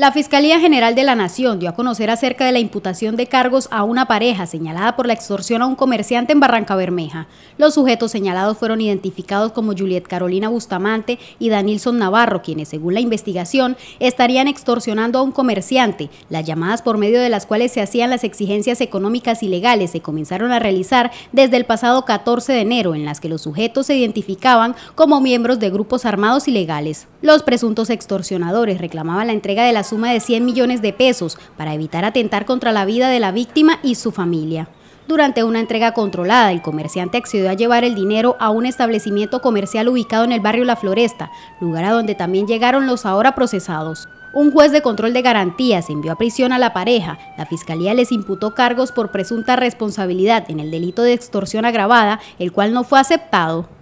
La Fiscalía General de la Nación dio a conocer acerca de la imputación de cargos a una pareja señalada por la extorsión a un comerciante en Barranca Bermeja. Los sujetos señalados fueron identificados como Juliet Carolina Bustamante y Danielson Navarro, quienes, según la investigación, estarían extorsionando a un comerciante. Las llamadas por medio de las cuales se hacían las exigencias económicas y legales se comenzaron a realizar desde el pasado 14 de enero, en las que los sujetos se identificaban como miembros de grupos armados ilegales. Los presuntos extorsionadores reclamaban la entrega de la suma de 100 millones de pesos para evitar atentar contra la vida de la víctima y su familia. Durante una entrega controlada, el comerciante accedió a llevar el dinero a un establecimiento comercial ubicado en el barrio La Floresta, lugar a donde también llegaron los ahora procesados. Un juez de control de garantías envió a prisión a la pareja. La fiscalía les imputó cargos por presunta responsabilidad en el delito de extorsión agravada, el cual no fue aceptado.